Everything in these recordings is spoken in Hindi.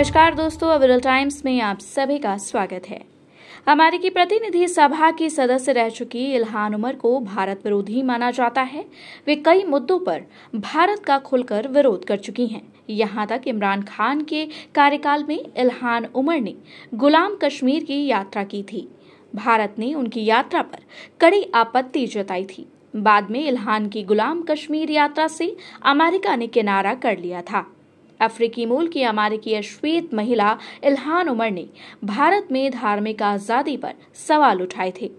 नमस्कार दोस्तों अविरल टाइम्स में आप सभी का स्वागत है अमेरिकी प्रतिनिधि सभा की सदस्य रह चुकी इल्हान उमर को भारत विरोधी माना जाता है वे कई मुद्दों पर भारत का खुलकर विरोध कर चुकी हैं यहाँ तक इमरान खान के कार्यकाल में इल्हान उमर ने गुलाम कश्मीर की यात्रा की थी भारत ने उनकी यात्रा पर कड़ी आपत्ति जताई थी बाद में इल्हान की गुलाम कश्मीर यात्रा से अमेरिका ने किनारा कर लिया था अफ्रीकी मूल की अमेरिकी श्वेत महिला इल्हान उमर ने भारत में धार्मिक आज़ादी पर सवाल उठाए थे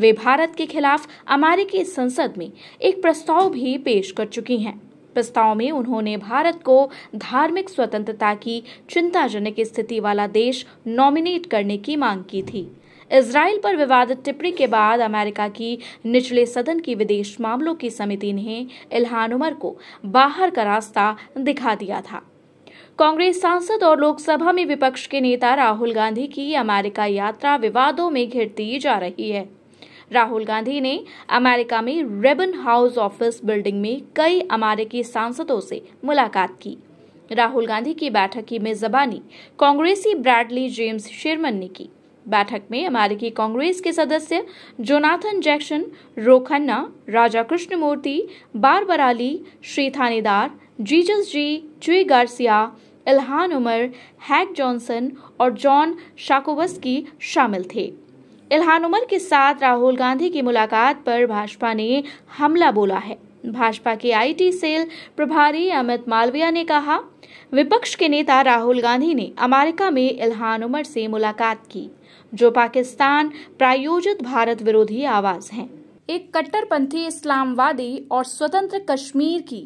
वे भारत के खिलाफ अमेरिकी संसद में एक प्रस्ताव भी पेश कर चुकी हैं प्रस्ताव में उन्होंने भारत को धार्मिक स्वतंत्रता की चिंताजनक स्थिति वाला देश नॉमिनेट करने की मांग की थी इसराइल पर विवादित टिप्पणी के बाद अमेरिका की निचले सदन की विदेश मामलों की समिति ने इल्हान उमर को बाहर का रास्ता दिखा दिया था कांग्रेस सांसद और लोकसभा में विपक्ष के नेता राहुल गांधी की अमेरिका यात्रा विवादों में घिरती जा रही है राहुल गांधी ने अमेरिका में रेबन हाउस ऑफिस बिल्डिंग में कई अमेरिकी सांसदों से मुलाकात की राहुल गांधी की बैठक की मेजबानी कांग्रेसी ब्रैडली जेम्स शेरमन ने की बैठक में अमेरिकी कांग्रेस के सदस्य Jonathan Jackson Raja Krishna Raja Krishnamoorthi Barbara Lee Shri Thanedar Jesus जी Chuy Garcia Ilhan Omar Hank Johnson और जॉन शाकोवस्की शामिल थे इल्हान उमर के साथ राहुल गांधी की मुलाकात पर भाजपा ने हमला बोला है भाजपा के आईटी सेल प्रभारी अमित मालविया ने कहा विपक्ष के नेता राहुल गांधी ने अमेरिका में इल्हान उमर से मुलाकात की जो पाकिस्तान प्रायोजित भारत विरोधी आवाज हैं एक कट्टरपंथी इस्लामवादी और स्वतंत्र कश्मीर की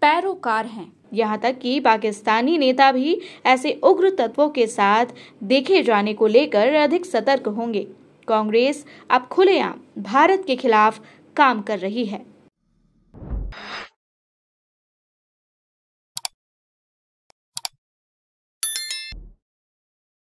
पैरोकार हैं यहाँ तक कि पाकिस्तानी नेता भी ऐसे उग्र तत्वों के साथ देखे जाने को लेकर अधिक सतर्क होंगे कांग्रेस अब खुलेआम भारत के खिलाफ काम कर रही है